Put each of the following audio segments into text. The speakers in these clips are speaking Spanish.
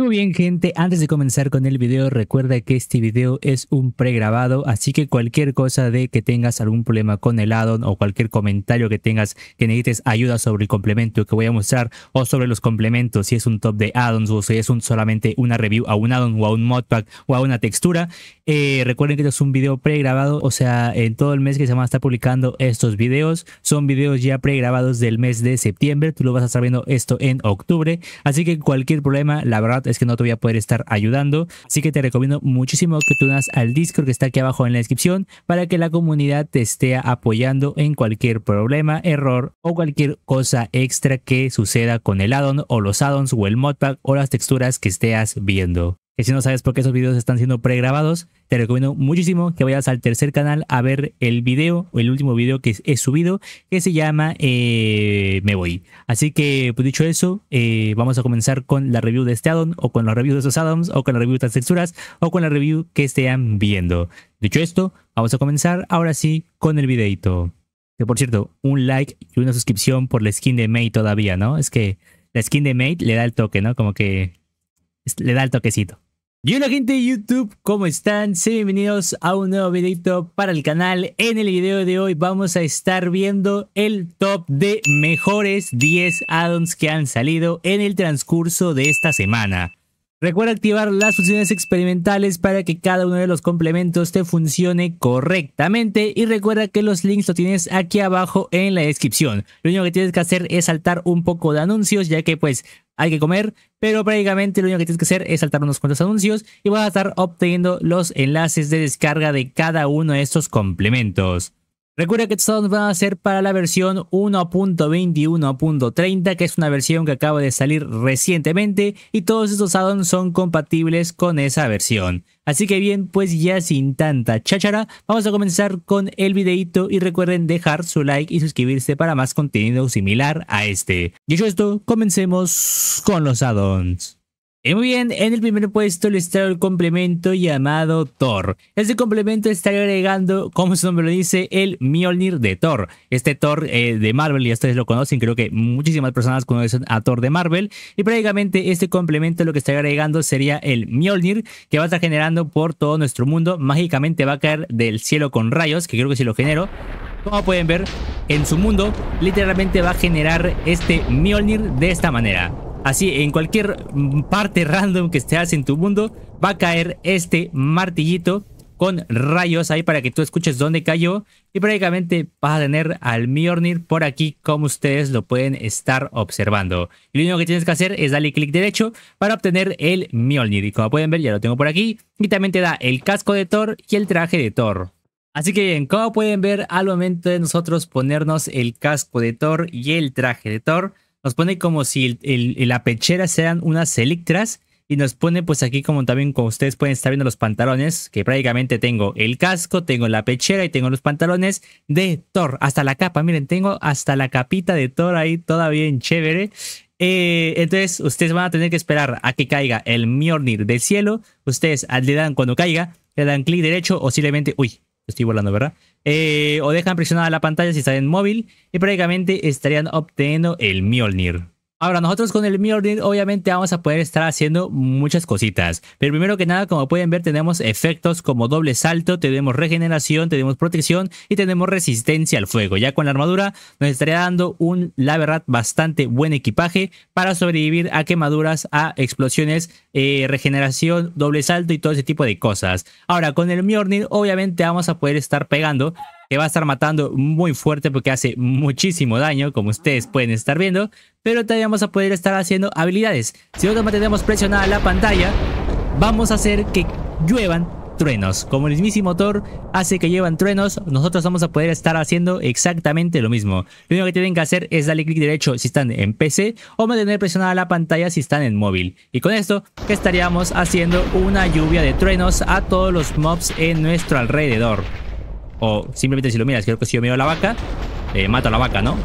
Muy bien gente, antes de comenzar con el video recuerda que este video es un pregrabado, así que cualquier cosa de que tengas algún problema con el addon o cualquier comentario que tengas que necesites ayuda sobre el complemento que voy a mostrar o sobre los complementos, si es un top de addons o si es solamente una review a un addon o a un modpack o a una textura, eh, recuerden que esto es un video pregrabado, o sea, en todo el mes que se van a estar publicando estos videos, son videos ya pregrabados del mes de septiembre, tú lo vas a estar viendo esto en octubre, así que cualquier problema, la verdad es que no te voy a poder estar ayudando. Así que te recomiendo muchísimo que tú unas al Discord que está aquí abajo en la descripción para que la comunidad te esté apoyando en cualquier problema, error o cualquier cosa extra que suceda con el addon o los addons o el modpack o las texturas que estés viendo que si no sabes por qué esos videos están siendo pregrabados, te recomiendo muchísimo que vayas al tercer canal a ver el video o el último video que he subido, que se llama eh, Me Voy. Así que, pues dicho eso, eh, vamos a comenzar con la review de este addon, o con la review de esos addons, o con la review de estas texturas, o con la review que estén viendo. Dicho esto, vamos a comenzar ahora sí con el videito. Que por cierto, un like y una suscripción por la skin de May todavía, ¿no? Es que la skin de May le da el toque, ¿no? Como que le da el toquecito. Y hola gente de YouTube, ¿cómo están? bienvenidos a un nuevo videito para el canal. En el video de hoy vamos a estar viendo el top de mejores 10 addons que han salido en el transcurso de esta semana. Recuerda activar las funciones experimentales para que cada uno de los complementos te funcione correctamente y recuerda que los links los tienes aquí abajo en la descripción. Lo único que tienes que hacer es saltar un poco de anuncios ya que pues hay que comer, pero prácticamente lo único que tienes que hacer es saltar unos cuantos anuncios y vas a estar obteniendo los enlaces de descarga de cada uno de estos complementos. Recuerda que estos addons van a ser para la versión 1.21.30, que es una versión que acaba de salir recientemente y todos estos addons son compatibles con esa versión. Así que bien, pues ya sin tanta cháchara, vamos a comenzar con el videito y recuerden dejar su like y suscribirse para más contenido similar a este. Dicho esto, comencemos con los addons. Eh, muy bien, en el primer puesto les traigo el complemento llamado Thor. Este complemento estaría agregando, como su nombre lo dice, el Mjolnir de Thor. Este Thor eh, de Marvel, ya ustedes lo conocen, creo que muchísimas personas conocen a Thor de Marvel. Y prácticamente este complemento lo que estaría agregando sería el Mjolnir, que va a estar generando por todo nuestro mundo. Mágicamente va a caer del cielo con rayos, que creo que si lo genero, como pueden ver, en su mundo literalmente va a generar este Mjolnir de esta manera. Así, en cualquier parte random que estés en tu mundo, va a caer este martillito con rayos ahí para que tú escuches dónde cayó. Y prácticamente vas a tener al Mjornir por aquí como ustedes lo pueden estar observando. Y lo único que tienes que hacer es darle clic derecho para obtener el Mjolnir. Y como pueden ver ya lo tengo por aquí. Y también te da el casco de Thor y el traje de Thor. Así que bien, como pueden ver al momento de nosotros ponernos el casco de Thor y el traje de Thor nos pone como si la pechera sean unas electras y nos pone pues aquí como también como ustedes pueden estar viendo los pantalones, que prácticamente tengo el casco, tengo la pechera y tengo los pantalones de Thor, hasta la capa, miren, tengo hasta la capita de Thor ahí todavía bien chévere. Eh, entonces ustedes van a tener que esperar a que caiga el Mjornir del cielo, ustedes le dan cuando caiga, le dan clic derecho o simplemente, uy, estoy volando, ¿verdad? Eh, o dejan presionada la pantalla si están en móvil y prácticamente estarían obteniendo el Mjolnir. Ahora, nosotros con el obviamente vamos a poder estar haciendo muchas cositas. Pero primero que nada, como pueden ver, tenemos efectos como doble salto, tenemos regeneración, tenemos protección y tenemos resistencia al fuego. Ya con la armadura nos estaría dando un, la verdad, bastante buen equipaje para sobrevivir a quemaduras, a explosiones, eh, regeneración, doble salto y todo ese tipo de cosas. Ahora, con el Mjornir obviamente vamos a poder estar pegando que va a estar matando muy fuerte porque hace muchísimo daño, como ustedes pueden estar viendo, pero también vamos a poder estar haciendo habilidades. Si nosotros mantenemos presionada la pantalla, vamos a hacer que lluevan truenos. Como el mismísimo Thor hace que llevan truenos, nosotros vamos a poder estar haciendo exactamente lo mismo. Lo único que tienen que hacer es darle clic derecho si están en PC o mantener presionada la pantalla si están en móvil. Y con esto estaríamos haciendo una lluvia de truenos a todos los mobs en nuestro alrededor. O simplemente si lo miras, creo que si yo miro a la vaca, eh, mato a la vaca, ¿no?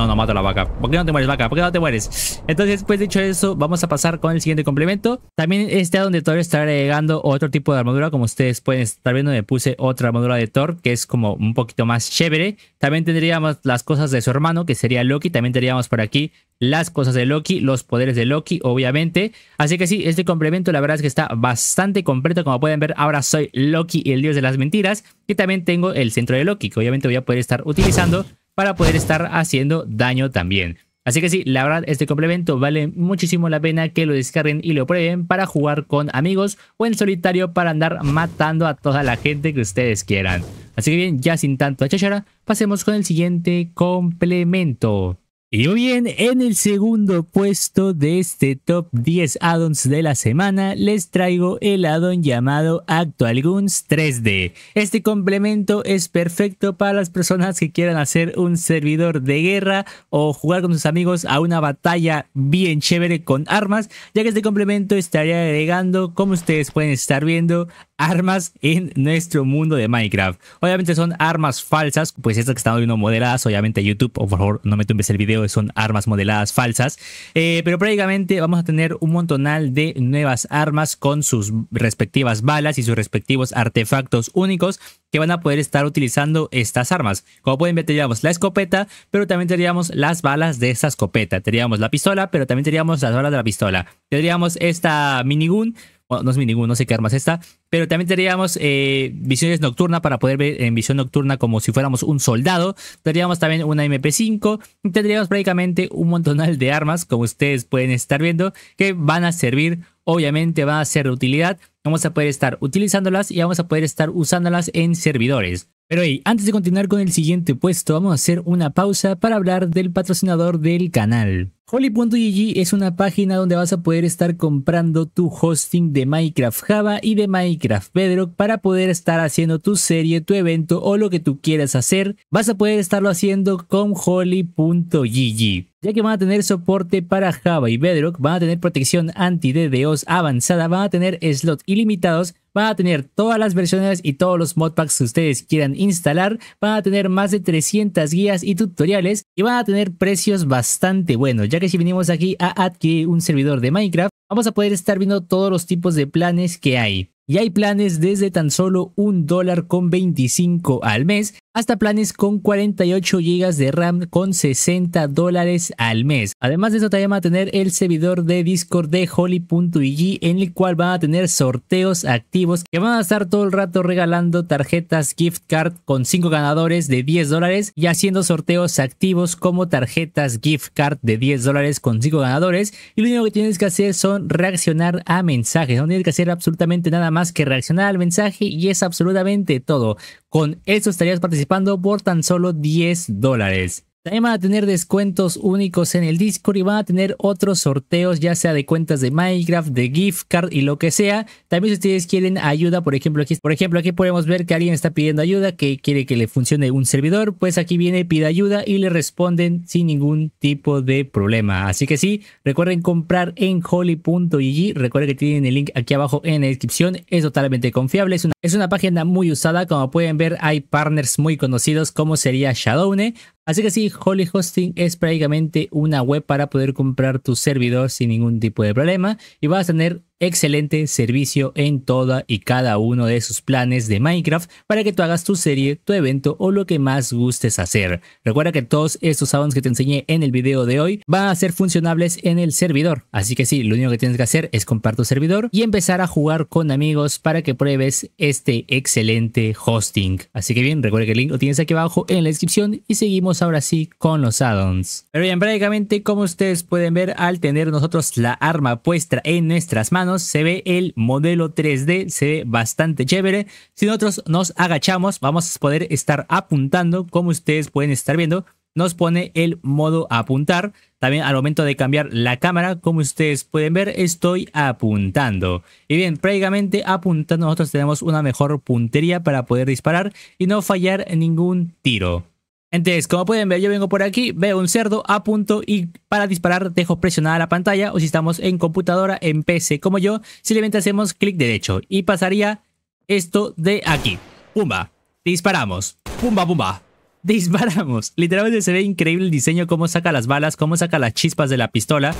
No, no, a la vaca. ¿Por qué no te mueres, vaca? ¿Por qué no te mueres? Entonces, pues dicho eso, vamos a pasar con el siguiente complemento. También este donde todavía estará agregando otro tipo de armadura. Como ustedes pueden estar viendo, me puse otra armadura de Thor, que es como un poquito más chévere. También tendríamos las cosas de su hermano, que sería Loki. También tendríamos por aquí las cosas de Loki, los poderes de Loki, obviamente. Así que sí, este complemento la verdad es que está bastante completo. Como pueden ver, ahora soy Loki, el dios de las mentiras. Y también tengo el centro de Loki, que obviamente voy a poder estar utilizando para poder estar haciendo daño también. Así que sí, la verdad este complemento vale muchísimo la pena que lo descarguen y lo prueben para jugar con amigos o en solitario para andar matando a toda la gente que ustedes quieran. Así que bien, ya sin tanto achachara, pasemos con el siguiente complemento. Y bien, en el segundo puesto de este top 10 addons de la semana, les traigo el addon llamado Actual Guns 3D. Este complemento es perfecto para las personas que quieran hacer un servidor de guerra o jugar con sus amigos a una batalla bien chévere con armas, ya que este complemento estaría agregando, como ustedes pueden estar viendo, armas en nuestro mundo de Minecraft. Obviamente son armas falsas, pues estas que están viendo modeladas, obviamente YouTube, o por favor no me tumbes el video, son armas modeladas falsas. Eh, pero prácticamente vamos a tener un montonal de nuevas armas con sus respectivas balas y sus respectivos artefactos únicos que van a poder estar utilizando estas armas. Como pueden ver, tendríamos la escopeta, pero también tendríamos las balas de esa escopeta. ...tendríamos la pistola, pero también tendríamos las balas de la pistola. Tendríamos esta minigun, no es mi ninguno, no sé qué armas está. Pero también tendríamos eh, visiones nocturnas para poder ver en visión nocturna como si fuéramos un soldado. Tendríamos también una MP5. Y tendríamos prácticamente un montonal de armas, como ustedes pueden estar viendo, que van a servir, obviamente van a ser de utilidad. Vamos a poder estar utilizándolas y vamos a poder estar usándolas en servidores. Pero hey, antes de continuar con el siguiente puesto, vamos a hacer una pausa para hablar del patrocinador del canal. Holy.gg es una página donde vas a poder estar comprando tu hosting de Minecraft Java y de Minecraft Bedrock para poder estar haciendo tu serie, tu evento o lo que tú quieras hacer. Vas a poder estarlo haciendo con Holy.gg ya que van a tener soporte para Java y Bedrock, van a tener protección anti-DDoS avanzada, van a tener slots ilimitados, van a tener todas las versiones y todos los modpacks que ustedes quieran instalar, van a tener más de 300 guías y tutoriales y van a tener precios bastante buenos, ya que si venimos aquí a adquirir un servidor de Minecraft, vamos a poder estar viendo todos los tipos de planes que hay y hay planes desde tan solo un dólar con 25 al mes hasta planes con 48 GB de RAM con 60 dólares al mes. Además de eso también van a tener el servidor de Discord de Holly.ig en el cual van a tener sorteos activos que van a estar todo el rato regalando tarjetas gift card con 5 ganadores de 10 dólares y haciendo sorteos activos como tarjetas gift card de 10 dólares con 5 ganadores y lo único que tienes que hacer son reaccionar a mensajes, no tienes que hacer absolutamente nada más que reaccionar al mensaje y es absolutamente todo. Con eso estarías participando por tan solo 10 dólares. También van a tener descuentos únicos en el Discord y van a tener otros sorteos, ya sea de cuentas de Minecraft, de gift card y lo que sea. También si ustedes quieren ayuda, por ejemplo, aquí, por ejemplo, aquí podemos ver que alguien está pidiendo ayuda, que quiere que le funcione un servidor, pues aquí viene, pide ayuda y le responden sin ningún tipo de problema. Así que sí, recuerden comprar en Holy.gg, recuerden que tienen el link aquí abajo en la descripción, es totalmente confiable, es una, es una página muy usada, como pueden ver hay partners muy conocidos como sería Shadowne, Así que sí, Holy Hosting es prácticamente una web para poder comprar tu servidor sin ningún tipo de problema y vas a tener excelente servicio en toda y cada uno de sus planes de Minecraft para que tú hagas tu serie, tu evento o lo que más gustes hacer. Recuerda que todos estos addons que te enseñé en el video de hoy van a ser funcionables en el servidor. Así que sí, lo único que tienes que hacer es compartir tu servidor y empezar a jugar con amigos para que pruebes este excelente hosting. Así que bien, recuerda que el link lo tienes aquí abajo en la descripción y seguimos ahora sí con los addons. Pero bien, prácticamente como ustedes pueden ver al tener nosotros la arma puesta en nuestras manos, se ve el modelo 3D, se ve bastante chévere. Si nosotros nos agachamos, vamos a poder estar apuntando, como ustedes pueden estar viendo, nos pone el modo apuntar. También al momento de cambiar la cámara, como ustedes pueden ver, estoy apuntando. Y bien, prácticamente apuntando nosotros tenemos una mejor puntería para poder disparar y no fallar ningún tiro. Entonces, como pueden ver, yo vengo por aquí, veo un cerdo, apunto y para disparar dejo presionada la pantalla o si estamos en computadora, en PC como yo, simplemente hacemos clic derecho y pasaría esto de aquí. Pumba, disparamos, pumba, pumba, disparamos. Literalmente se ve increíble el diseño, cómo saca las balas, cómo saca las chispas de la pistola.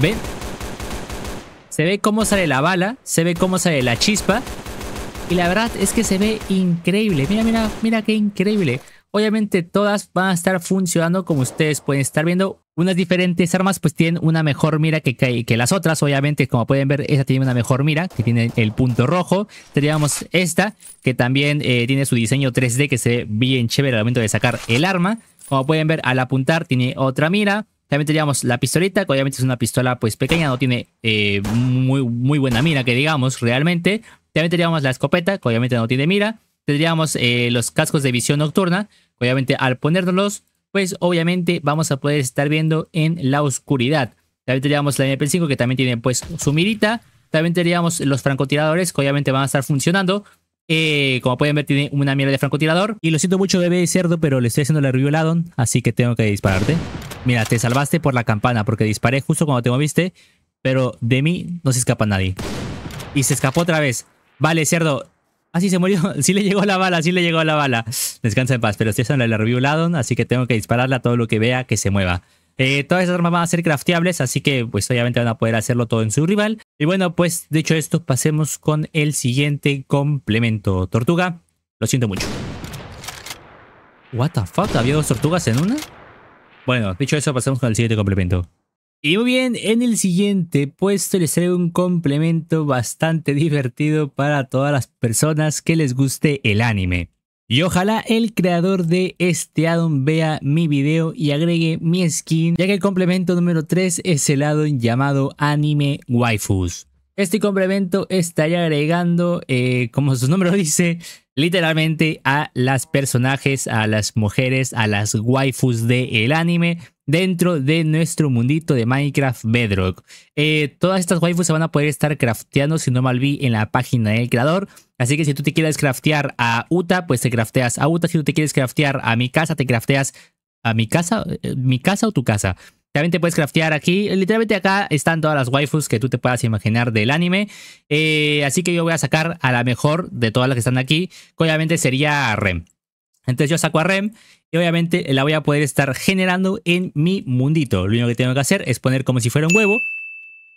¿Ven? Se ve cómo sale la bala, se ve cómo sale la chispa. Y la verdad es que se ve increíble. Mira, mira, mira qué increíble. Obviamente todas van a estar funcionando como ustedes pueden estar viendo. Unas diferentes armas pues tienen una mejor mira que, que, las otras. Obviamente como pueden ver esta tiene una mejor mira que tiene el punto rojo. Teníamos esta que también eh, tiene su diseño 3D que se ve bien chévere al momento de sacar el arma. Como pueden ver al apuntar tiene otra mira. También teníamos la pistolita, que obviamente es una pistola pues pequeña, no tiene eh, muy, muy buena mira que digamos realmente. También teníamos la escopeta, que obviamente no tiene mira tendríamos eh, los cascos de visión nocturna. Obviamente al ponérnoslos, pues obviamente vamos a poder estar viendo en la oscuridad. También tendríamos la MP5 que también tiene pues su mirita. También tendríamos los francotiradores que obviamente van a estar funcionando. Eh, como pueden ver, tiene una mira de francotirador. Y lo siento mucho, bebé cerdo, pero le estoy haciendo la review al así que tengo que dispararte. Mira, te salvaste por la campana, porque disparé justo cuando te moviste, pero de mí no se escapa nadie. Y se escapó otra vez. Vale, cerdo, Ah, sí, se murió. Sí le llegó la bala, sí le llegó la bala. Descansa en paz, pero estoy en la review Ladon, así que tengo que dispararla a todo lo que vea que se mueva. Eh, todas esas armas van a ser crafteables, así que pues obviamente van a poder hacerlo todo en su rival. Y bueno, pues dicho esto, pasemos con el siguiente complemento. Tortuga, lo siento mucho. What the fuck, ¿había dos tortugas en una? Bueno, dicho eso, pasemos con el siguiente complemento. Y muy bien, en el siguiente puesto les traigo un complemento bastante divertido para todas las personas que les guste el anime. Y ojalá el creador de este addon vea mi video y agregue mi skin, ya que el complemento número 3 es el addon llamado Anime Waifus. Este complemento estaría agregando, eh, como su nombre lo dice, literalmente a las personajes, a las mujeres, a las waifus del anime dentro de nuestro mundito de Minecraft Bedrock. Eh, todas estas waifus se van a poder estar crafteando, si no mal vi, en la página del creador. Así que si tú te quieres craftear a Uta, pues te crafteas a Uta. Si tú te quieres craftear a mi casa, te crafteas a mi casa, eh, mi casa o tu casa. También te puedes craftear aquí. Literalmente acá están todas las waifus que tú te puedas imaginar del anime. Eh, así que yo voy a sacar a la mejor de todas las que están aquí. Que obviamente sería Rem. Entonces yo saco a Rem y obviamente la voy a poder estar generando en mi mundito. Lo único que tengo que hacer es poner como si fuera un huevo.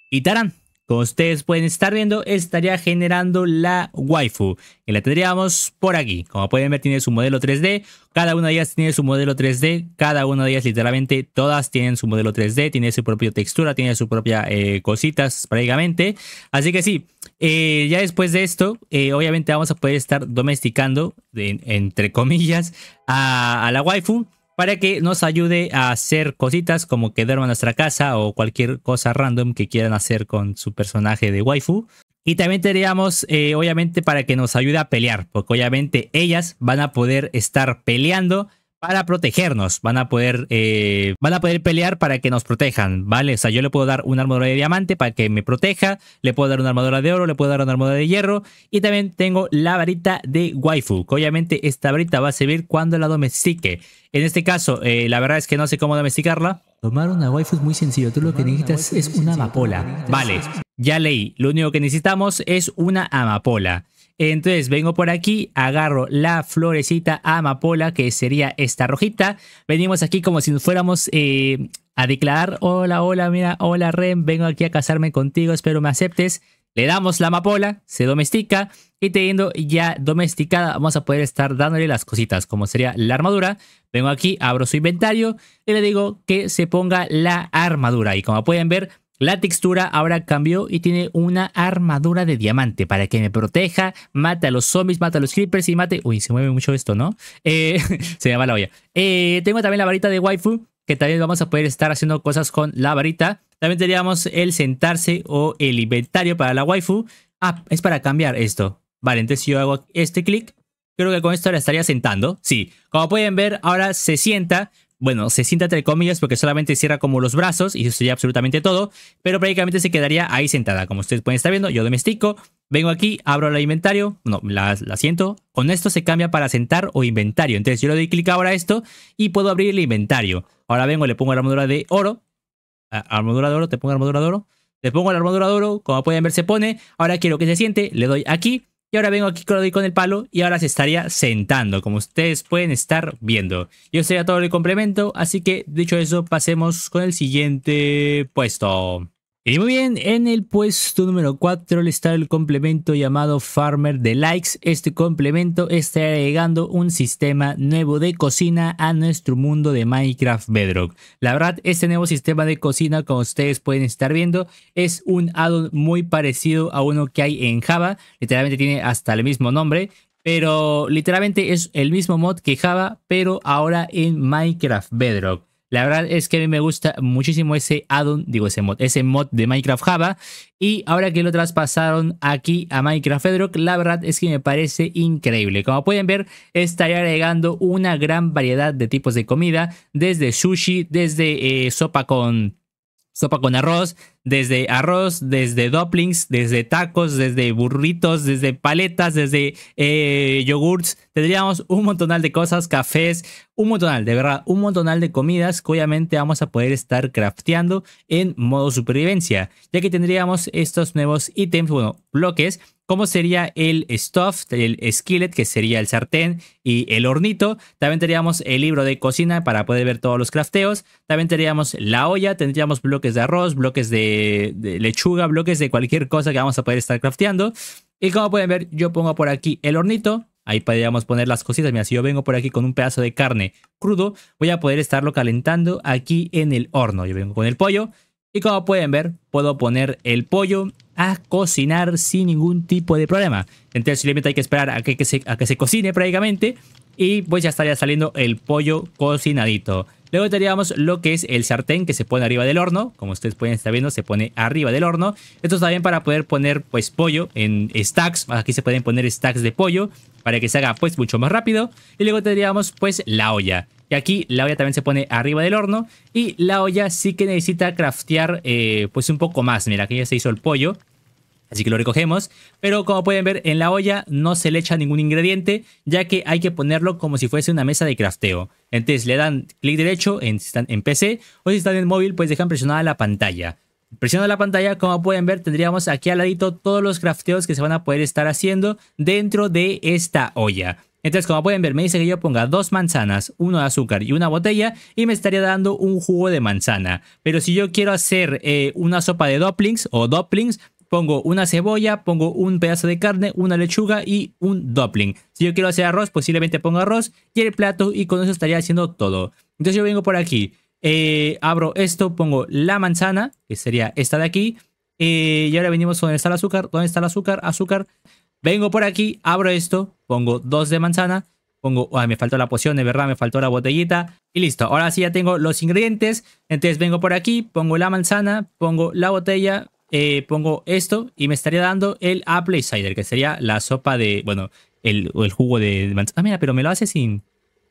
Y tarán, como ustedes pueden estar viendo, estaría generando la waifu. Y la tendríamos por aquí. Como pueden ver, tiene su modelo 3D. Cada una de ellas tiene su modelo 3D. Cada una de ellas, literalmente, todas tienen su modelo 3D. Tiene su propia textura, tiene su propia eh, cositas, prácticamente. Así que sí, eh, ya después de esto, eh, obviamente vamos a poder estar domesticando, entre comillas, a, a la waifu para que nos ayude a hacer cositas como quedarme en nuestra casa o cualquier cosa random que quieran hacer con su personaje de waifu. Y también tendríamos eh, obviamente, para que nos ayude a pelear, porque obviamente ellas van a poder estar peleando para protegernos. Van a poder, eh, van a poder pelear para que nos protejan, ¿vale? O sea, yo le puedo dar una armadura de diamante para que me proteja, le puedo dar una armadura de oro, le puedo dar una armadura de hierro y también tengo la varita de waifu, obviamente esta varita va a servir cuando la domestique. En este caso, eh, la verdad es que no sé cómo domesticarla. Tomar una waifu es muy sencillo, tú lo que necesitas es una amapola. Vale, ya leí, lo único que necesitamos es una amapola. Entonces vengo por aquí, agarro la florecita amapola, que sería esta rojita. Venimos aquí como si nos fuéramos eh, a declarar, hola, hola, mira, hola Ren, vengo aquí a casarme contigo, espero me aceptes. Le damos la amapola, se domestica y teniendo ya domesticada vamos a poder estar dándole las cositas como sería la armadura. Vengo aquí, abro su inventario y le digo que se ponga la armadura y como pueden ver la textura ahora cambió y tiene una armadura de diamante para que me proteja, mate a los zombies, mate a los creepers y mate... Uy, se mueve mucho esto, ¿no? Eh, se llama la olla. Eh, tengo también la varita de waifu, que también vamos a poder estar haciendo cosas con la varita. También teníamos el sentarse o el inventario para la waifu. Ah, es para cambiar esto. Vale, entonces yo hago este clic. Creo que con esto la estaría sentando. Sí, como pueden ver, ahora se sienta, bueno, se sienta entre comillas porque solamente cierra como los brazos y eso sería absolutamente todo, pero prácticamente se quedaría ahí sentada. Como ustedes pueden estar viendo, yo domestico, vengo aquí, abro el inventario, no, la, siento. Con esto se cambia para sentar o inventario. Entonces yo le doy clic ahora a esto y puedo abrir el inventario. Ahora vengo, le pongo la armadura de oro. Armadura de oro, te pongo armadura de oro. Le pongo la armadura de oro, como pueden ver se pone. Ahora quiero que se siente, le doy aquí y ahora vengo aquí con el palo y ahora se estaría sentando, como ustedes pueden estar viendo. Yo sería todo el complemento, así que dicho eso, pasemos con el siguiente puesto. Y muy bien, en el puesto número 4 le está el complemento llamado Farmer de Likes. Este complemento está agregando un sistema nuevo de cocina a nuestro mundo de Minecraft Bedrock. La verdad, este nuevo sistema de cocina, como ustedes pueden estar viendo, es un addon muy parecido a uno que hay en Java. Literalmente tiene hasta el mismo nombre. Pero literalmente es el mismo mod que Java, pero ahora en Minecraft Bedrock. La verdad es que a mí me gusta muchísimo ese addon, digo ese mod, ese mod de Minecraft Java. Y ahora que lo traspasaron aquí a Minecraft Fedrock, la verdad es que me parece increíble. Como pueden ver, estaré agregando una gran variedad de tipos de comida, desde sushi, desde eh, sopa con sopa con arroz, desde arroz, desde dopplings, desde tacos, desde burritos, desde paletas, desde eh, yogurts. Tendríamos un montonal de cosas, cafés, un montonal, de verdad, un montonal de comidas que obviamente vamos a poder estar crafteando en modo supervivencia, ya que tendríamos estos nuevos ítems, bueno, bloques cómo sería el stuff, el skillet, que sería el sartén y el hornito. También tendríamos el libro de cocina para poder ver todos los crafteos. También tendríamos la olla, tendríamos bloques de arroz, bloques de, lechuga, bloques de cualquier cosa que vamos a poder estar crafteando. Y como pueden ver, yo pongo por aquí el hornito, Ahí podríamos poner las cositas. Mira, si yo vengo por aquí con un pedazo de carne crudo, voy a poder estarlo calentando aquí en el horno. Yo vengo con el pollo y como pueden ver, puedo poner el pollo a cocinar sin ningún tipo de problema. Entonces simplemente hay que esperar a que, se, que se cocine prácticamente y pues ya estaría saliendo el pollo cocinadito. Luego tendríamos lo que es el sartén que se pone arriba del horno. Como ustedes pueden estar viendo, se pone arriba del horno. Esto está bien para poder poner pues pollo en stacks. Aquí se pueden poner stacks de pollo para que se haga pues mucho más rápido. Y luego tendríamos pues la olla. Y aquí la olla también se pone arriba del horno. Y la olla sí que necesita craftear eh, pues un poco más. Mira, que ya se hizo el pollo. Así que lo recogemos. Pero como pueden ver, en la olla no se le echa ningún ingrediente, ya que hay que ponerlo como si fuese una mesa de crafteo. Entonces le dan clic derecho en, están en PC o si están en móvil, pues dejan presionada la pantalla. Presionando la pantalla, como pueden ver, tendríamos aquí al ladito todos los crafteos que se van a poder estar haciendo dentro de esta olla. Entonces, como pueden ver, me dice que yo ponga dos manzanas, uno de azúcar y una botella, y me estaría dando un jugo de manzana. Pero si yo quiero hacer eh, una sopa de dopplings o dopplings, pongo una cebolla, pongo un pedazo de carne, una lechuga y un doppling. Si yo quiero hacer arroz, posiblemente pongo arroz y el plato y con eso estaría haciendo todo. Entonces yo vengo por aquí, eh, abro esto, pongo la manzana, que sería esta de aquí. Eh, y ahora venimos donde está el azúcar, ¿dónde está el azúcar? Azúcar. Vengo por aquí, abro esto, pongo dos de manzana, pongo, me faltó la poción, de verdad, me faltó la botellita. Y listo, ahora sí ya tengo los ingredientes. Entonces vengo por aquí, pongo la manzana, pongo la botella, eh, pongo esto y me estaría dando el apple cider, que sería la sopa de, bueno, el, el jugo de manzana. Ah, mira, pero me lo hace sin,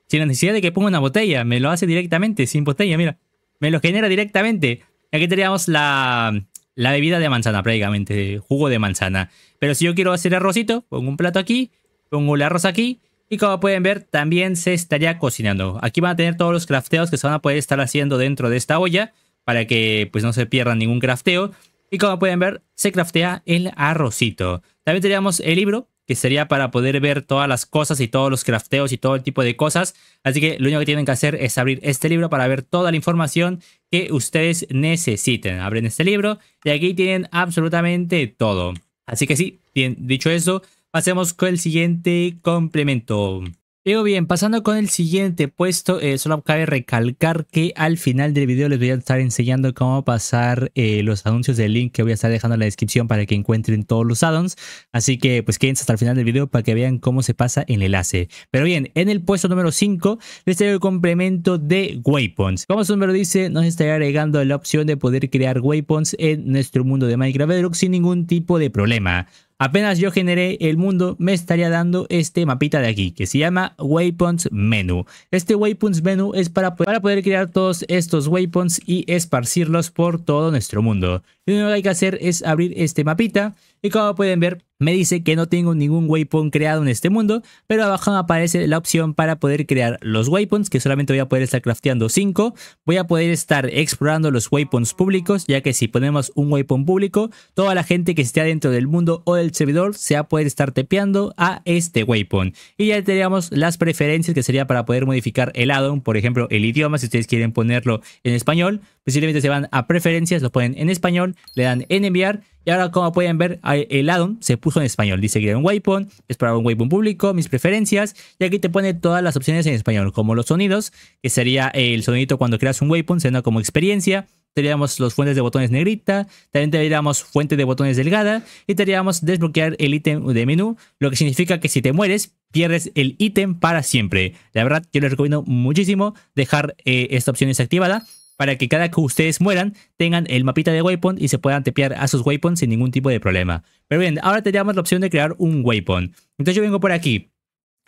sin la necesidad de que ponga una botella, me lo hace directamente, sin botella, mira. Me lo genera directamente. Aquí teníamos la, la bebida de manzana, prácticamente, jugo de manzana. Pero si yo quiero hacer arrocito, pongo un plato aquí, pongo el arroz aquí. Y como pueden ver, también se estaría cocinando. Aquí van a tener todos los crafteos que se van a poder estar haciendo dentro de esta olla. Para que pues no se pierda ningún crafteo. Y como pueden ver, se craftea el arrocito. También tenemos el libro, que sería para poder ver todas las cosas y todos los crafteos y todo el tipo de cosas. Así que lo único que tienen que hacer es abrir este libro para ver toda la información que ustedes necesiten. Abren este libro y aquí tienen absolutamente todo. Así que sí, bien, dicho eso, pasemos con el siguiente complemento. Pero bien, pasando con el siguiente puesto, eh, solo cabe recalcar que al final del video les voy a estar enseñando cómo pasar eh, los anuncios del link que voy a estar dejando en la descripción para que encuentren todos los addons. Así que pues quédense hasta el final del video para que vean cómo se pasa en el enlace. Pero bien, en el puesto número 5 les traigo el complemento de Waypoints. Como su lo dice, nos estaría agregando la opción de poder crear Waypoints en nuestro mundo de Minecraft Bedrock sin ningún tipo de problema. Apenas yo generé el mundo, me estaría dando este mapita de aquí, que se llama Weapons Menu. Este Weapons Menu es para, poder crear todos estos Weapons y esparcirlos por todo nuestro mundo. lo único que hay que hacer es abrir este mapita y como pueden ver, me dice que no tengo ningún weapon creado en este mundo, pero abajo me aparece la opción para poder crear los weapons que solamente voy a poder estar crafteando 5. Voy a poder estar explorando los weapons públicos, ya que si ponemos un weapon público, toda la gente que esté dentro del mundo o del servidor se va a poder estar tepeando a este weapon. Y ya tendríamos las preferencias, que sería para poder modificar el addon, por ejemplo, el idioma, si ustedes quieren ponerlo en español, posiblemente pues se van a preferencias, lo ponen en español, le dan en enviar y ahora, como pueden ver, el addon se puso en español. Dice crear un waypoint, para un waypoint público, mis preferencias. Y aquí te pone todas las opciones en español, como los sonidos, que sería el sonido cuando creas un waypoint, suena como experiencia. Tendríamos los fuentes de botones negrita, también tendríamos fuente de botones delgada y tendríamos desbloquear el ítem de menú, lo que significa que si te mueres pierdes el ítem para siempre. La verdad, yo les recomiendo muchísimo dejar eh, esta opción desactivada para que cada que ustedes mueran tengan el mapita de waypoint y se puedan tepear a sus waypoints sin ningún tipo de problema. Pero bien, ahora tenemos la opción de crear un waypoint. Entonces yo vengo por aquí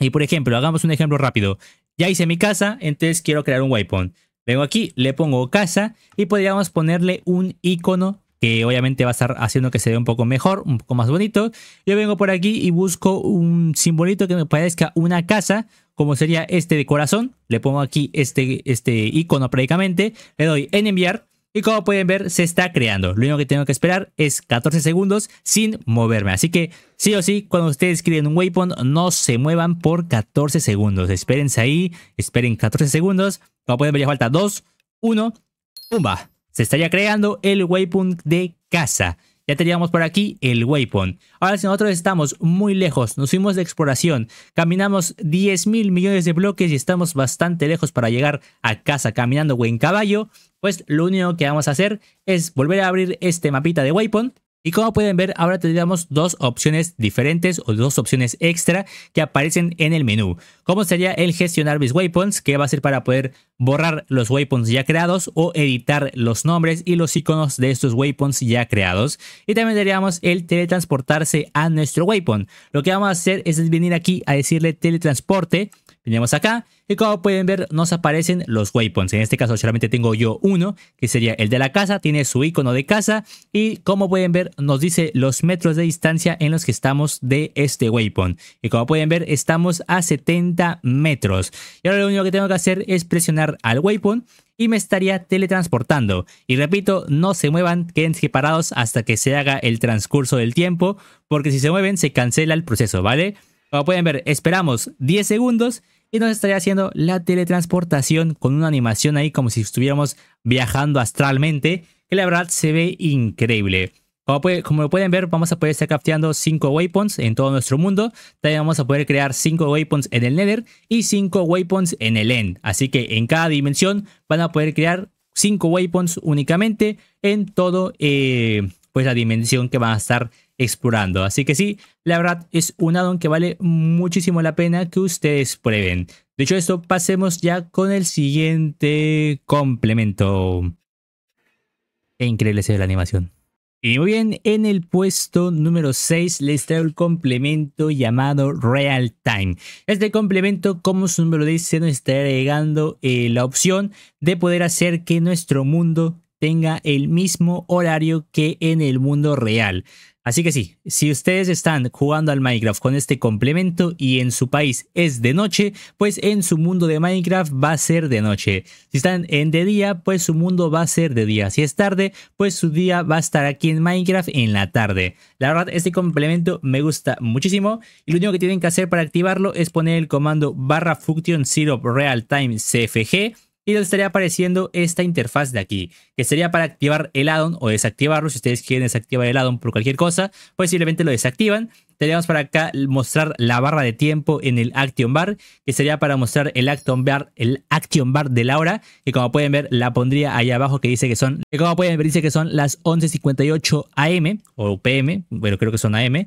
y por ejemplo, hagamos un ejemplo rápido. Ya hice mi casa, entonces quiero crear un waypoint. Vengo aquí, le pongo casa y podríamos ponerle un icono que obviamente va a estar haciendo que se vea un poco mejor, un poco más bonito. Yo vengo por aquí y busco un simbolito que me parezca una casa como sería este de corazón, le pongo aquí este, este icono prácticamente, le doy en enviar y como pueden ver se está creando. Lo único que tengo que esperar es 14 segundos sin moverme. Así que sí o sí, cuando ustedes creen un waypoint no se muevan por 14 segundos. Espérense ahí, esperen 14 segundos. Como pueden ver ya falta 2, 1, ¡pumba! Se estaría creando el waypoint de casa. Ya teníamos por aquí el waypoint. Ahora si nosotros estamos muy lejos, nos fuimos de exploración, caminamos 10 mil millones de bloques y estamos bastante lejos para llegar a casa caminando buen en caballo, pues lo único que vamos a hacer es volver a abrir este mapita de waypoint y como pueden ver, ahora tendríamos dos opciones diferentes o dos opciones extra que aparecen en el menú. Como sería el gestionar mis Weapons, que va a ser para poder borrar los Weapons ya creados o editar los nombres y los iconos de estos Weapons ya creados. Y también tendríamos el teletransportarse a nuestro Weapon. Lo que vamos a hacer es venir aquí a decirle teletransporte tenemos acá y como pueden ver nos aparecen los waypoints. En este caso solamente tengo yo uno que sería el de la casa. Tiene su icono de casa y como pueden ver nos dice los metros de distancia en los que estamos de este waypoint. Y como pueden ver estamos a 70 metros. Y ahora lo único que tengo que hacer es presionar al waypoint y me estaría teletransportando. Y repito, no se muevan, queden separados hasta que se haga el transcurso del tiempo, porque si se mueven se cancela el proceso, ¿vale? Como pueden ver, esperamos 10 segundos y nos estaría haciendo la teletransportación con una animación ahí como si estuviéramos viajando astralmente, que la verdad se ve increíble. Como, como pueden ver, vamos a poder estar crafteando 5 Weapons en todo nuestro mundo. También vamos a poder crear 5 Weapons en el Nether y 5 Weapons en el End. Así que en cada dimensión van a poder crear 5 Weapons únicamente en todo eh, pues la dimensión que van a estar explorando. Así que sí, la verdad es un addon que vale muchísimo la pena que ustedes prueben. Dicho esto, pasemos ya con el siguiente complemento. Qué increíble ve la animación. Y muy bien, en el puesto número 6 les traigo el complemento llamado Real Time. Este complemento, como su número dice, nos está agregando eh, la opción de poder hacer que nuestro mundo tenga el mismo horario que en el mundo real. Así que sí, si ustedes están jugando al Minecraft con este complemento y en su país es de noche, pues en su mundo de Minecraft va a ser de noche. Si están en de día, pues su mundo va a ser de día. Si es tarde, pues su día va a estar aquí en Minecraft en la tarde. La verdad, este complemento me gusta muchísimo y lo único que tienen que hacer para activarlo es poner el comando barra function syrup real time cfg y les estaría apareciendo esta interfaz de aquí, que sería para activar el addon o desactivarlo. Si ustedes quieren desactivar el addon por cualquier cosa, pues simplemente lo desactivan. Tenemos para acá mostrar la barra de tiempo en el Action Bar, que sería para mostrar el Action Bar, el Action Bar de la hora, que como pueden ver la pondría ahí abajo que dice que son, como pueden ver dice que son las 11.58 AM o PM, bueno creo que son AM,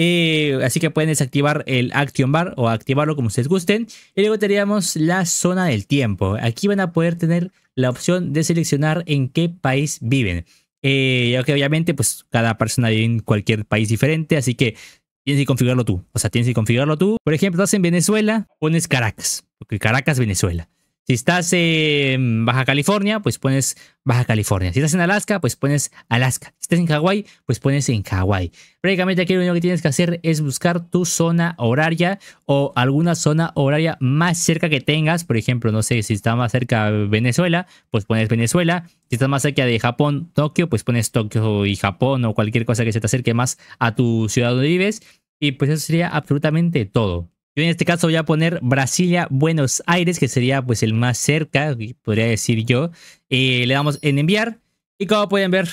eh, así que pueden desactivar el Action Bar o activarlo como ustedes gusten. Y luego tendríamos la zona del tiempo. Aquí van a poder tener la opción de seleccionar en qué país viven. Eh, ya que obviamente, pues cada persona vive en cualquier país diferente, así que tienes que configurarlo tú. O sea, tienes que configurarlo tú. Por ejemplo, estás en Venezuela, pones Caracas, porque Caracas, Venezuela. Si estás en Baja California, pues pones Baja California. Si estás en Alaska, pues pones Alaska. Si estás en Hawái, pues pones en Hawái. Prácticamente aquí lo único que tienes que hacer es buscar tu zona horaria o alguna zona horaria más cerca que tengas. Por ejemplo, no sé, si está más cerca Venezuela, pues pones Venezuela. Si estás más cerca de Japón, Tokio, pues pones Tokio y Japón o cualquier cosa que se te acerque más a tu ciudad donde vives. Y pues eso sería absolutamente todo. Yo en este caso voy a poner Brasilia, Buenos Aires, que sería pues el más cerca, podría decir yo. Eh, le damos en enviar. Y como pueden ver,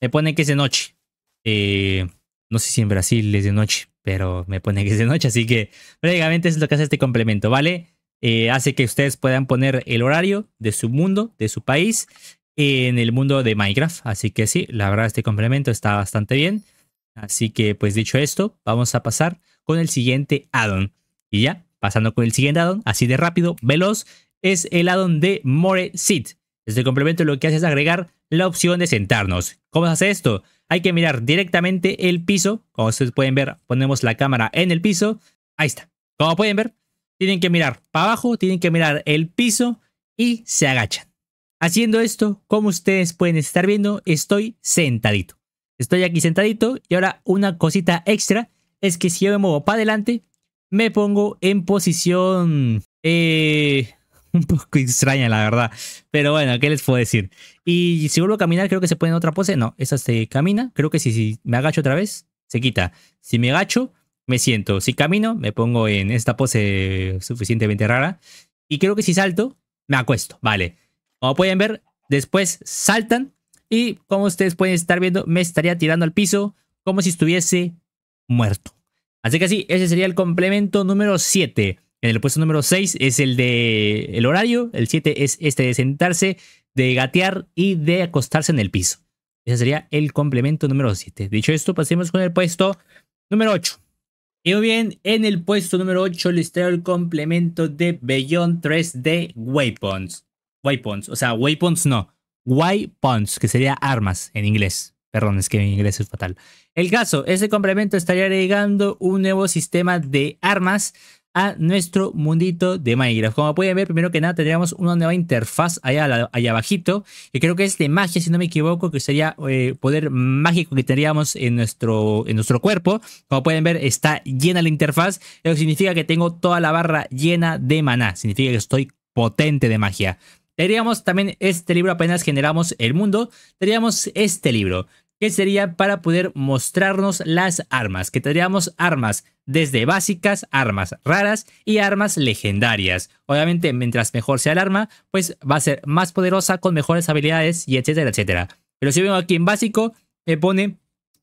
me pone que es de noche. Eh, no sé si en Brasil es de noche, pero me pone que es de noche. Así que prácticamente es lo que hace este complemento, ¿vale? Eh, hace que ustedes puedan poner el horario de su mundo, de su país, en el mundo de Minecraft. Así que sí, la verdad este complemento está bastante bien. Así que pues dicho esto, vamos a pasar con el siguiente addon. Y ya, pasando con el siguiente addon, así de rápido, veloz, es el addon de More Seat. Este complemento lo que hace es agregar la opción de sentarnos. ¿Cómo se hace esto? Hay que mirar directamente el piso. Como ustedes pueden ver, ponemos la cámara en el piso. Ahí está. Como pueden ver, tienen que mirar para abajo, tienen que mirar el piso y se agachan. Haciendo esto, como ustedes pueden estar viendo, estoy sentadito. Estoy aquí sentadito y ahora una cosita extra es que si yo me muevo para adelante, me pongo en posición eh, un poco extraña, la verdad. Pero bueno, ¿qué les puedo decir? Y si vuelvo a caminar, creo que se pone en otra pose. No, esa se camina. Creo que si, si me agacho otra vez, se quita. Si me agacho, me siento. Si camino, me pongo en esta pose suficientemente rara. Y creo que si salto, me acuesto. Vale. Como pueden ver, después saltan. Y como ustedes pueden estar viendo, me estaría tirando al piso como si estuviese muerto. Así que sí, ese sería el complemento número 7. En el puesto número 6 es el de el horario, el 7 es este de sentarse, de gatear y de acostarse en el piso. Ese sería el complemento número 7. Dicho esto, pasemos con el puesto número 8. Y muy bien, en el puesto número 8 les traigo el complemento de Beyond 3 de Weapons. Weapons, o sea, Weapons no, Weapons, que sería armas en inglés. Perdón, es que mi ingreso es fatal. El caso, ese complemento estaría agregando un nuevo sistema de armas a nuestro mundito de Minecraft. Como pueden ver, primero que nada tendríamos una nueva interfaz allá, allá abajito, que creo que es de magia, si no me equivoco, que sería eh, poder mágico que tendríamos en nuestro, en nuestro cuerpo. Como pueden ver, está llena la interfaz, lo que significa que tengo toda la barra llena de maná, significa que estoy potente de magia. Tendríamos también este libro apenas generamos el mundo. Tendríamos este libro que sería para poder mostrarnos las armas, que tendríamos armas desde básicas, armas raras y armas legendarias. Obviamente, mientras mejor sea el arma, pues va a ser más poderosa con mejores habilidades y etcétera, etcétera. Pero si vengo aquí en básico, me pone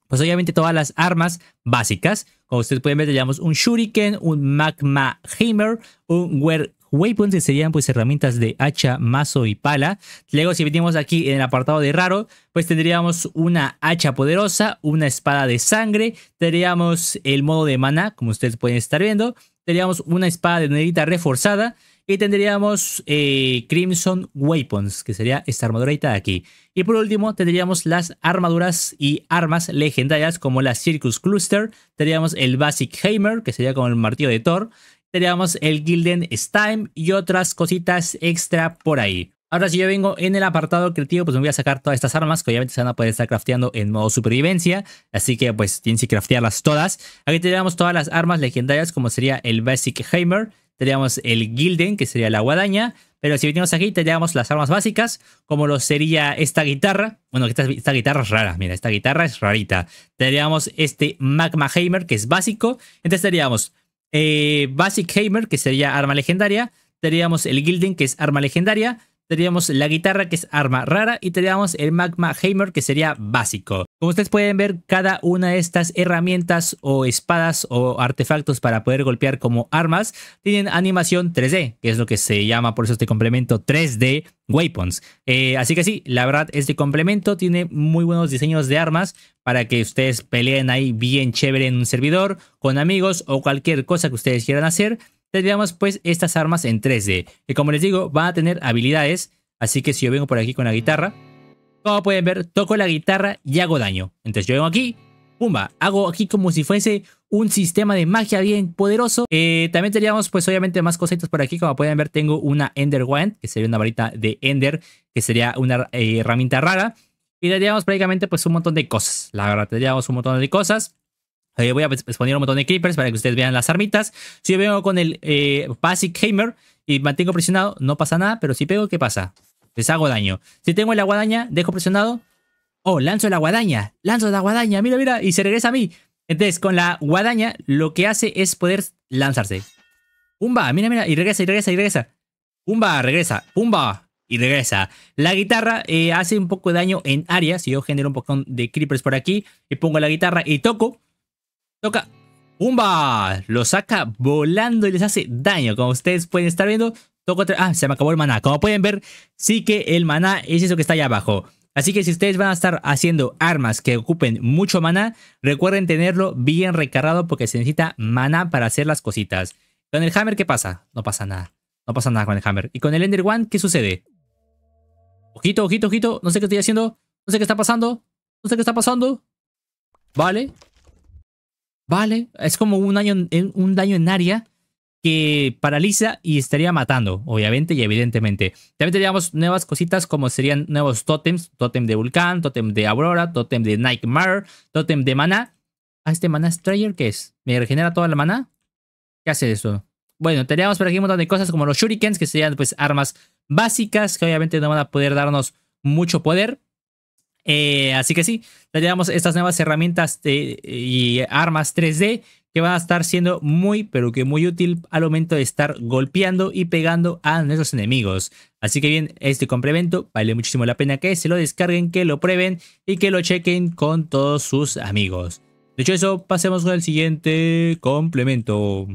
pues obviamente todas las armas básicas. Como ustedes pueden ver, tenemos un Shuriken, un Magma Hammer, un Were ...weapons serían pues herramientas de hacha, mazo y pala. Luego si venimos aquí en el apartado de raro, pues tendríamos una hacha poderosa, una espada de sangre, tendríamos el modo de mana... como ustedes pueden estar viendo, tendríamos una espada de negrita reforzada, y tendríamos eh, Crimson Weapons, que sería esta armadurita de aquí. Y por último, tendríamos las armaduras y armas legendarias como la Circus Cluster, tendríamos el Basic Hammer, que sería como el martillo de Thor, Teníamos el Gilden Stein y otras cositas extra por ahí. Ahora si yo vengo en el apartado creativo, pues me voy a sacar todas estas armas que obviamente se van a poder estar crafteando en modo supervivencia. Así que pues tienes que craftearlas todas. Aquí tenemos todas las armas legendarias como sería el Basic Hammer. Teníamos el Gilden, que sería la guadaña. Pero si venimos aquí, tendríamos las armas básicas, como lo sería esta guitarra. Bueno, esta, guitarra es rara, mira, esta guitarra es rarita. Teníamos este Magma Hammer, que es básico. Entonces tendríamos... Eh, Basic Hammer, que sería arma legendaria. Tendríamos el Gilding, que es arma legendaria. Teníamos la guitarra, que es arma rara, y teníamos el Magma Hammer, que sería básico. Como ustedes pueden ver, cada una de estas herramientas o espadas o artefactos para poder golpear como armas tienen animación 3D, que es lo que se llama por eso este complemento 3D Weapons. Eh, así que sí, la verdad, este complemento tiene muy buenos diseños de armas para que ustedes peleen ahí bien chévere en un servidor, con amigos o cualquier cosa que ustedes quieran hacer tendríamos pues estas armas en 3D, que como les digo, van a tener habilidades, así que si yo vengo por aquí con la guitarra, como pueden ver, toco la guitarra y hago daño. Entonces yo vengo aquí, pumba, hago aquí como si fuese un sistema de magia bien poderoso. Eh, también tendríamos pues obviamente más cositas por aquí, como pueden ver tengo una Ender Wand, que sería una varita de Ender, que sería una eh, herramienta rara. Y tendríamos prácticamente pues un montón de cosas, la verdad, tendríamos un montón de cosas voy a poner un montón de creepers para que ustedes vean las armitas. Si yo vengo con el eh, Basic Hammer y mantengo presionado, no pasa nada, pero si pego, ¿qué pasa? Les hago daño. Si tengo la guadaña, dejo presionado. Oh, lanzo la guadaña, lanzo la guadaña, mira, mira, y se regresa a mí. Entonces, con la guadaña, lo que hace es poder lanzarse. Pumba, mira, mira, y regresa, y regresa, y regresa. Pumba, regresa, pumba, y regresa. La guitarra eh, hace un poco de daño en área. Si yo genero un poco de creepers por aquí, y pongo la guitarra y toco, Toca. ¡Bumba! Lo saca volando y les hace daño. Como ustedes pueden estar viendo, toco Ah, se me acabó el maná. Como pueden ver, sí que el maná es eso que está ahí abajo. Así que si ustedes van a estar haciendo armas que ocupen mucho maná, recuerden tenerlo bien recargado porque se necesita maná para hacer las cositas. Con el hammer, ¿qué pasa? No pasa nada. No pasa nada con el hammer. ¿Y con el Ender One, qué sucede? Ojito, ojito, ojito. No sé qué estoy haciendo. No sé qué está pasando. No sé qué está pasando. Vale. Vale, es como un daño, un daño en área que paraliza y estaría matando, obviamente y evidentemente. También tendríamos nuevas cositas como serían nuevos tótems, tótem de Vulcán, tótem de Aurora, tótem de Nightmare, tótem de mana. ¿A ah, este mana Strayer qué es? ¿Me regenera toda la mana? ¿Qué hace eso? Bueno, tendríamos por aquí un montón de cosas como los shurikens, que serían pues armas básicas, que obviamente no van a poder darnos mucho poder, eh, así que sí, ya llevamos estas nuevas herramientas eh, y armas 3D que van a estar siendo muy, pero que muy útil al momento de estar golpeando y pegando a nuestros enemigos. Así que bien, este complemento vale muchísimo la pena que se lo descarguen, que lo prueben y que lo chequen con todos sus amigos. Dicho eso, pasemos con el siguiente complemento.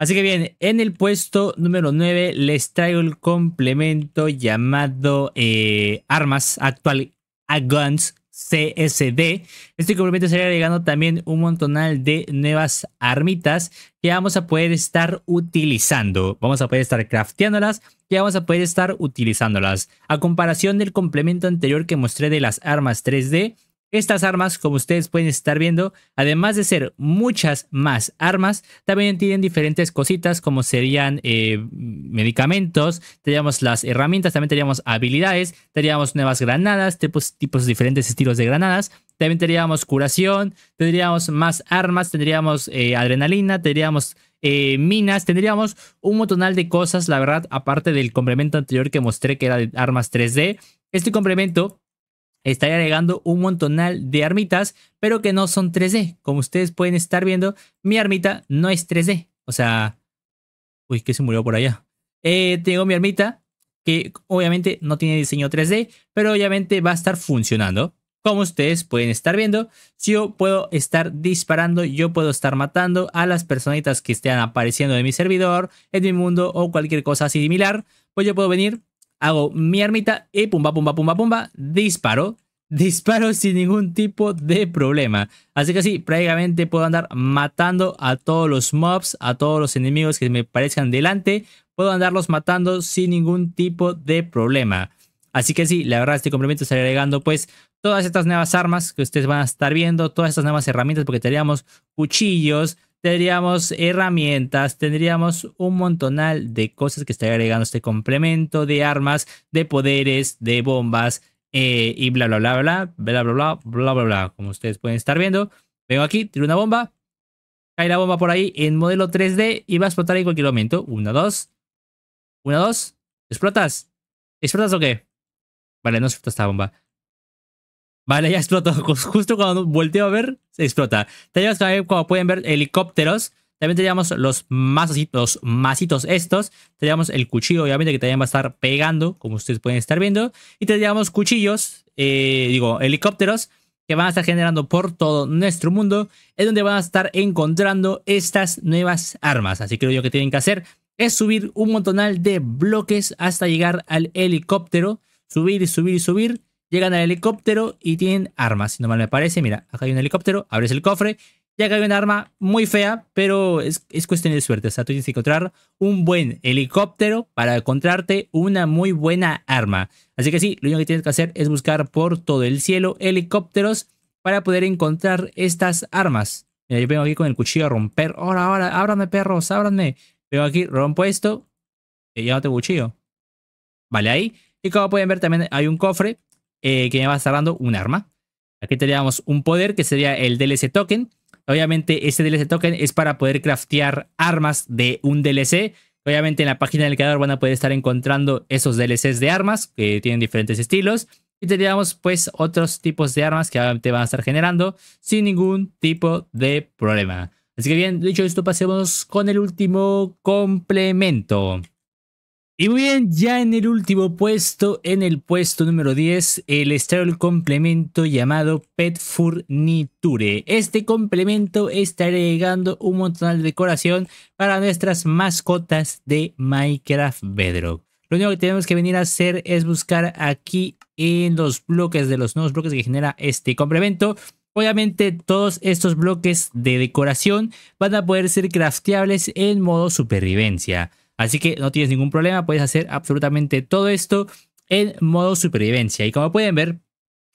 Así que bien, en el puesto número 9 les traigo el complemento llamado eh, Armas Actual a Guns CSD. Este complemento estaría agregando también un montonal de nuevas armitas que vamos a poder estar utilizando. Vamos a poder estar crafteándolas y vamos a poder estar utilizándolas. A comparación del complemento anterior que mostré de las armas 3D, estas armas, como ustedes pueden estar viendo, además de ser muchas más armas, también tienen diferentes cositas como serían eh, medicamentos, teníamos las herramientas, también teníamos habilidades, teníamos nuevas granadas, tipos, diferentes estilos de granadas, también tendríamos curación, tendríamos más armas, tendríamos eh, adrenalina, tendríamos eh, minas, tendríamos un montonal de cosas, la verdad, aparte del complemento anterior que mostré que era de armas 3D. Este complemento estaría agregando un montonal de armitas, pero que no son 3D. Como ustedes pueden estar viendo, mi armita no es 3D. O sea, uy, que se murió por allá. Eh, tengo mi armita, que obviamente no tiene diseño 3D, pero obviamente va a estar funcionando. Como ustedes pueden estar viendo, si yo puedo estar disparando, yo puedo estar matando a las personitas que estén apareciendo en mi servidor, en mi mundo o cualquier cosa similar, pues yo puedo venir, hago mi armita y pumba, pumba, pumba, pumba, disparo. Disparo sin ningún tipo de problema. Así que sí, prácticamente puedo andar matando a todos los mobs, a todos los enemigos que me parezcan delante. Puedo andarlos matando sin ningún tipo de problema. Así que sí, la verdad este complemento está agregando pues todas estas nuevas armas que ustedes van a estar viendo, todas estas nuevas herramientas porque teníamos cuchillos, tendríamos herramientas, tendríamos un montonal de cosas que estaría agregando este complemento de armas, de poderes, de bombas y bla, bla, bla, bla, bla, bla, bla, bla, bla, bla, como ustedes pueden estar viendo. Vengo aquí, tiro una bomba, cae la bomba por ahí en modelo 3D y va a explotar en cualquier momento. Una, dos, una, dos, explotas. ¿Explotas o qué? Vale, no explota esta bomba. Vale, ya explotó. Justo cuando volteo a ver, se explota. teníamos también, como pueden ver, helicópteros. También teníamos los macitos, estos. teníamos el cuchillo, obviamente, que también va a estar pegando, como ustedes pueden estar viendo. Y teníamos cuchillos, eh, digo, helicópteros, que van a estar generando por todo nuestro mundo. Es donde van a estar encontrando estas nuevas armas. Así que lo que tienen que hacer es subir un montonal de bloques hasta llegar al helicóptero. Subir, subir, subir Llegan al helicóptero y tienen armas, si no mal me parece. Mira, acá hay un helicóptero, abres el cofre y acá hay un arma muy fea, pero es, es cuestión de suerte. O sea, tú tienes que encontrar un buen helicóptero para encontrarte una muy buena arma. Así que sí, lo único que tienes que hacer es buscar por todo el cielo helicópteros para poder encontrar estas armas. Mira, yo vengo aquí con el cuchillo a romper. Ahora, ahora, ábrame perros, ábrame Vengo aquí, rompo esto. Y ya no tengo cuchillo. Vale, ahí. Y como pueden ver, también hay un cofre eh, que me va a estar dando un arma. Aquí tendríamos un poder que sería el DLC token. Obviamente ese DLC token es para poder craftear armas de un DLC. Obviamente en la página del creador van a poder estar encontrando esos DLCs de armas que tienen diferentes estilos. Y tendríamos pues otros tipos de armas que obviamente van a estar generando sin ningún tipo de problema. Así que bien, dicho esto, pasemos con el último complemento. Y muy bien, ya en el último puesto, en el puesto número 10, el traigo el complemento llamado Pet Furniture. Este complemento está agregando un montón de decoración para nuestras mascotas de Minecraft Bedrock. Lo único que tenemos que venir a hacer es buscar aquí en los bloques de los nuevos bloques que genera este complemento. Obviamente todos estos bloques de decoración van a poder ser crafteables en modo supervivencia. Así que no tienes ningún problema, puedes hacer absolutamente todo esto en modo supervivencia. Y como pueden ver,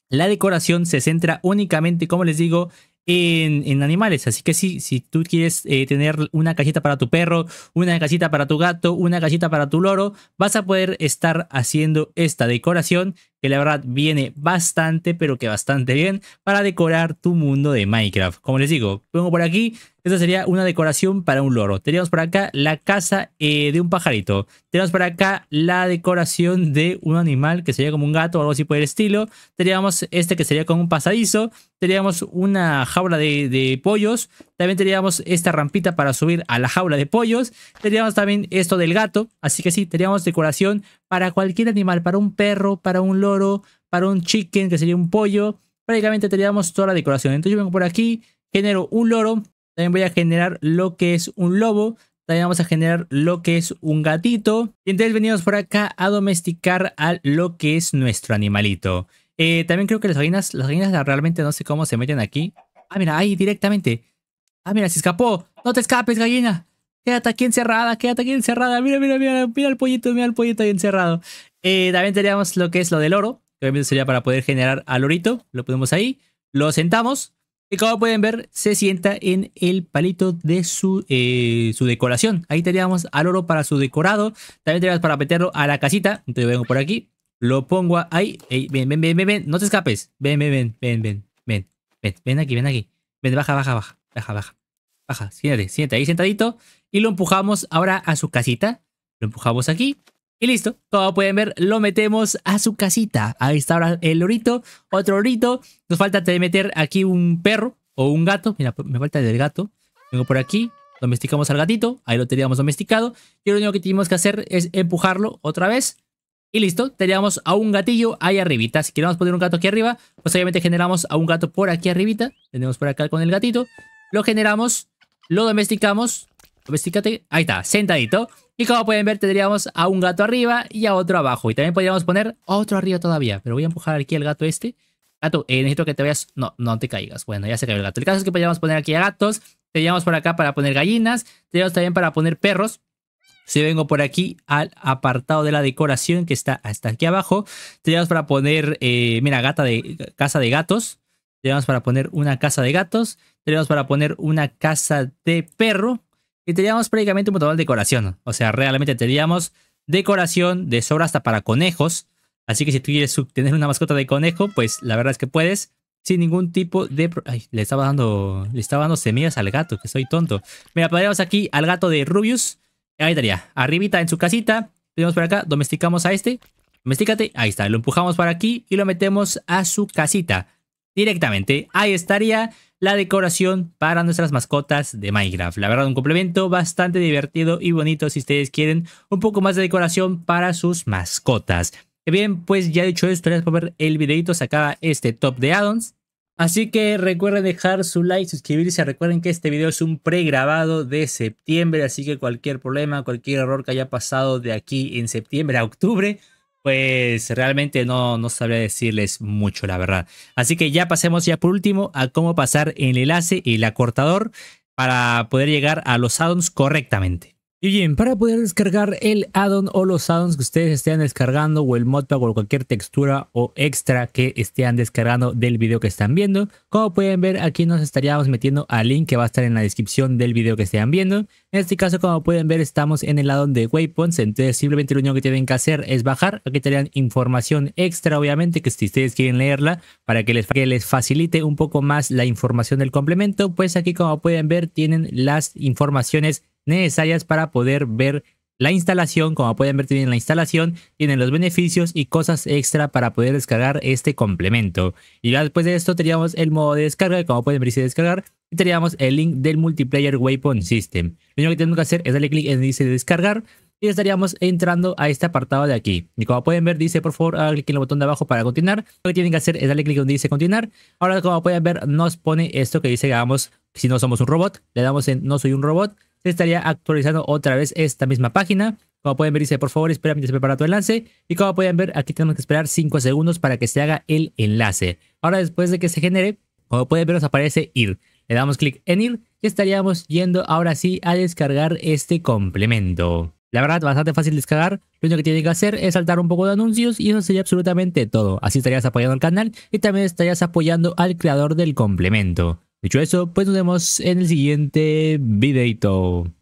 la decoración se centra únicamente, como les digo, en, animales. Así que sí, si tú quieres eh, tener una casita para tu perro, una casita para tu gato, una casita para tu loro, vas a poder estar haciendo esta decoración que la verdad viene bastante, pero que bastante bien para decorar tu mundo de Minecraft. Como les digo, pongo por aquí, esta sería una decoración para un loro. teníamos por acá la casa eh, de un pajarito. Tenemos por acá la decoración de un animal que sería como un gato o algo así por el estilo. Teníamos este que sería como un pasadizo. Teníamos una jaula de pollos. También teníamos esta rampita para subir a la jaula de pollos. Teníamos también esto del gato. Así que sí, teníamos decoración para cualquier animal, para un perro, para un loro, para un chicken, que sería un pollo. Prácticamente teníamos toda la decoración. Entonces yo vengo por aquí, genero un loro. También voy a generar lo que es un lobo. También vamos a generar lo que es un gatito. Y entonces venimos por acá a domesticar a lo que es nuestro animalito. Eh, también creo que las gallinas, las gallinas realmente no sé cómo se meten aquí. Ah, mira, ahí directamente. Ah, mira, se escapó. No te escapes, gallina. Quédate aquí encerrada, quédate aquí encerrada. Mira, mira, mira, mira el pollito, mira el pollito ahí encerrado. Eh, también teníamos lo que es lo del oro, que obviamente sería para poder generar al orito. Lo ponemos ahí, lo sentamos. Y como pueden ver, se sienta en el palito de su, eh, su decoración. Ahí teníamos al oro para su decorado. También teníamos para meterlo a la casita. Entonces vengo por aquí, lo pongo ahí. ven, ven, ven, ven, ven, no te escapes. Ven, ven, ven, ven, ven, ven, ven, ven aquí, ven aquí. Ven, baja, baja, baja. Baja, baja. Baja, siéntate, siéntate ahí sentadito. Y lo empujamos ahora a su casita. Lo empujamos aquí. Y listo, como pueden ver, lo metemos a su casita. Ahí está ahora el lorito, otro lorito. Nos falta meter aquí un perro o un gato. Mira, me falta el del gato. Vengo por aquí, domesticamos al gatito. Ahí lo teníamos domesticado. Y lo único que tenemos que hacer es empujarlo otra vez. Y listo, teníamos a un gatillo ahí arribita. Si queremos poner un gato aquí arriba, pues obviamente generamos a un gato por aquí arribita. Tenemos por acá con el gatito lo generamos, lo domesticamos, Domesticate... ahí está, sentadito. Y como pueden ver, tendríamos a un gato arriba y a otro abajo. Y también podríamos poner otro arriba todavía. Pero voy a empujar aquí el gato este. Gato, eh, necesito que te vayas. No, no te caigas. Bueno, ya se cayó el gato. El caso es que podríamos poner aquí a gatos. teníamos por acá para poner gallinas. Tendríamos también para poner perros. Si vengo por aquí al apartado de la decoración que está hasta aquí abajo, teníamos para poner, eh, mira, gata de, casa de gatos. Tendríamos para poner una casa de gatos. Teníamos para poner una casa de perro. Y teníamos prácticamente un montón de decoración. O sea, realmente teníamos decoración de sobra hasta para conejos. Así que si tú quieres tener una mascota de conejo, pues la verdad es que puedes. Sin ningún tipo de... le estaba dando... Le estaba dando semillas al gato, que soy tonto. Mira, ponemos aquí al gato de Rubius. Ahí estaría. Arribita en su casita. Tenemos por acá. Domesticamos a este. Domestícate. Ahí está. Lo empujamos para aquí y lo metemos a su casita directamente. Ahí estaría la decoración para nuestras mascotas de Minecraft. La verdad, un complemento bastante divertido y bonito si ustedes quieren un poco más de decoración para sus mascotas. Bien, pues ya dicho esto, gracias por ver el videito, sacaba este top de addons. Así que recuerden dejar su like, suscribirse, recuerden que este video es un pregrabado de septiembre, así que cualquier problema, cualquier error que haya pasado de aquí en septiembre a octubre, pues realmente no, no sabría decirles mucho, la verdad. Así que ya pasemos ya por último a cómo pasar el enlace y el acortador para poder llegar a los addons correctamente. Y bien, para poder descargar el addon o los addons que ustedes estén descargando o el modpack o cualquier textura o extra que estén descargando del video que están viendo, como pueden ver aquí nos estaríamos metiendo al link que va a estar en la descripción del video que estén viendo. En este caso como pueden ver estamos en el addon de Waypoints, entonces simplemente lo único que tienen que hacer es bajar, aquí estarían información extra obviamente que si ustedes quieren leerla para que les, que les facilite un poco más la información del complemento, pues aquí como pueden ver tienen las informaciones necesarias para poder ver la instalación. Como pueden ver, tienen la instalación, tienen los beneficios y cosas extra para poder descargar este complemento. Y ya después de esto teníamos el modo de descarga, como pueden ver, dice descargar. Y teníamos el link del Multiplayer Weapon System. Lo único que tenemos que hacer es darle clic en dice descargar. Y estaríamos entrando a este apartado de aquí. Y como pueden ver, dice por favor, hagan clic en el botón de abajo para continuar. Lo que tienen que hacer es darle clic donde dice continuar. Ahora, como pueden ver, nos pone esto que dice que hagamos si no somos un robot. Le damos en no soy un robot se estaría actualizando otra vez esta misma página. Como pueden ver, dice, por favor, espera mientras se prepara tu enlace. Y como pueden ver, aquí tenemos que esperar 5 segundos para que se haga el enlace. Ahora, después de que se genere, como pueden ver, nos aparece ir. Le damos clic en ir y estaríamos yendo ahora sí a descargar este complemento. La verdad, bastante fácil descargar. Lo único que tiene que hacer es saltar un poco de anuncios y eso sería absolutamente todo. Así estarías apoyando al canal y también estarías apoyando al creador del complemento. Dicho eso, pues nos vemos en el siguiente videito.